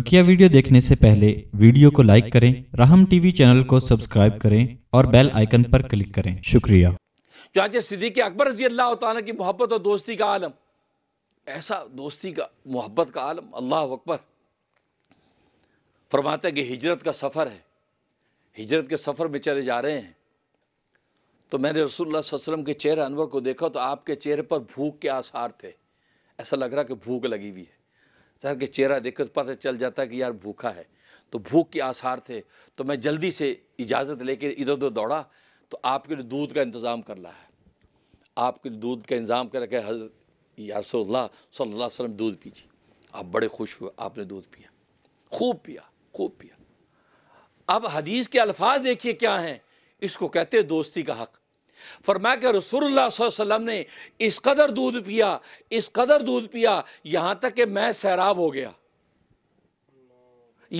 बकिया वीडियो देखने से पहले वीडियो को लाइक करें राहम टीवी चैनल को सब्सक्राइब करें और बेल आइकन पर क्लिक करें शुक्रिया चाचे सिद्दीक अकबर रजी अल्लाह तला की मोहब्बत और दोस्ती का आलम ऐसा दोस्ती का मोहब्बत का आलम अल्लाह अकबर फरमाते कि हिजरत का सफ़र है हिजरत के सफ़र में चले जा रहे हैं तो मैंने रसूलुल्लाह वसल्लम के चेहरे अनवर को देखा तो आपके चेहरे पर भूख के आसार थे ऐसा लग रहा कि भूख लगी हुई है सर के चेहरा देखकर तो पता चल जाता कि यार भूखा है तो भूख के आसार थे तो मैं जल्दी से इजाज़त लेकर इधर उधर दौड़ा तो आपके लिए दूध का इंतज़ाम कर रहा है आपके लिए दूध का इंतज़ाम कर रखा है हजरत यारसोल्ला सल्ला वसलम दूध पीजिए आप बड़े खुश हुए आपने दूध पिया खूब पिया खूब पिया अब हदीस के अल्फाज देखिए क्या हैं इसको कहते हैं दोस्ती का हक़ फरमाया कि रसूलुल्लाह वसल्लम ने इस कदर दूध पिया इस कदर दूध पिया यहां तक कि मैं सैराब हो गया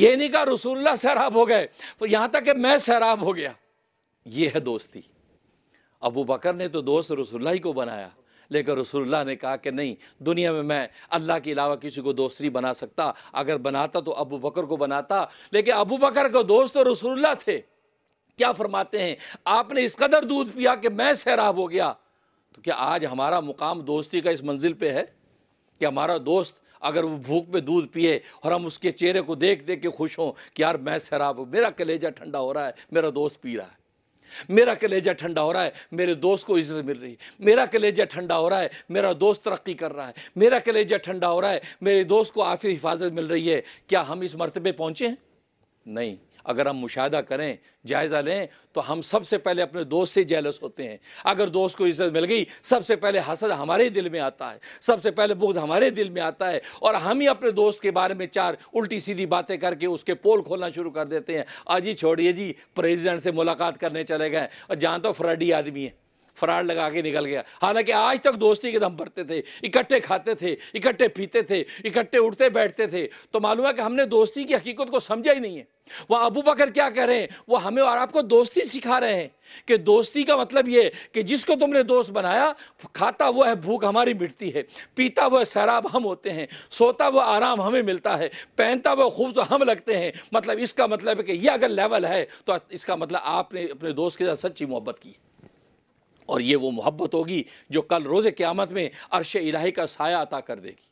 ये नहीं कहा रसूलुल्लाह सैराब हो गए तो यहाँ तक कि मैं सैराब हो गया ये है दोस्ती अबू बकर ने तो दोस्त रसुल्ला ही को बनाया लेकिन रसुल्ला ने कहा कि नहीं दुनिया में मैं अल्लाह के अलावा किसी को दोस्त नहीं बना सकता अगर बनाता तो अबू बकर को बनाता लेकिन अबू बकर का दोस्त तो रसुल्ला थे क्या फरमाते हैं आपने इस कदर दूध पिया कि मैं सैराब हो गया तो क्या आज हमारा मुकाम दोस्ती का इस मंजिल पे है कि हमारा दोस्त अगर वो भूख में दूध पिए और हम उसके चेहरे को देख देख के खुश हों कि यार मैं सैराब हूँ मेरा कलेजा ठंडा हो रहा है मेरा दोस्त पी रहा है मेरा कलेजा ठंडा हो रहा है मेरे दोस्त को इज्जत मिल रही है मेरा कलेजा ठंडा हो रहा है मेरा दोस्त तरक्की कर रहा है मेरा कलेजा ठंडा हो रहा है मेरे दोस्त को आफिर हिफाजत मिल रही है क्या हम इस मरतबे पहुँचे हैं नहीं अगर हम मुशाह करें जायज़ा लें तो हम सबसे पहले अपने दोस्त से जेलस होते हैं अगर दोस्त को इज्जत मिल गई सबसे पहले हसद हमारे दिल में आता है सबसे पहले बुग्ध हमारे दिल में आता है और हम ही अपने दोस्त के बारे में चार उल्टी सीधी बातें करके उसके पोल खोलना शुरू कर देते हैं आज ही छोड़िए जी प्रेजिडेंट से मुलाकात करने चले गए और जहाँ तो फ्रडी आदमी है फरार लगा के निकल गया हालांकि आज तक दोस्ती के दम भरते थे इकट्ठे खाते थे इकट्ठे पीते थे इकट्ठे उठते बैठते थे तो मालूम है कि हमने दोस्ती की हकीकत को समझा ही नहीं है वह अबू बकर क्या कह रहे हैं वह हमें और आपको दोस्ती सिखा रहे हैं कि दोस्ती का मतलब ये कि जिसको तुमने दोस्त बनाया खाता वह है भूख हमारी मिटती है पीता वह शराब हम होते हैं सोता वह आराम हमें मिलता है पहनता वह खूब तो हम लगते हैं मतलब इसका मतलब है कि यह अगर लेवल है तो इसका मतलब आपने अपने दोस्त के साथ सच्ची मोहब्बत की है और ये वो मोहब्बत होगी जो कल रोज़ क़्यामत में अरश इलाही का साया अता कर देगी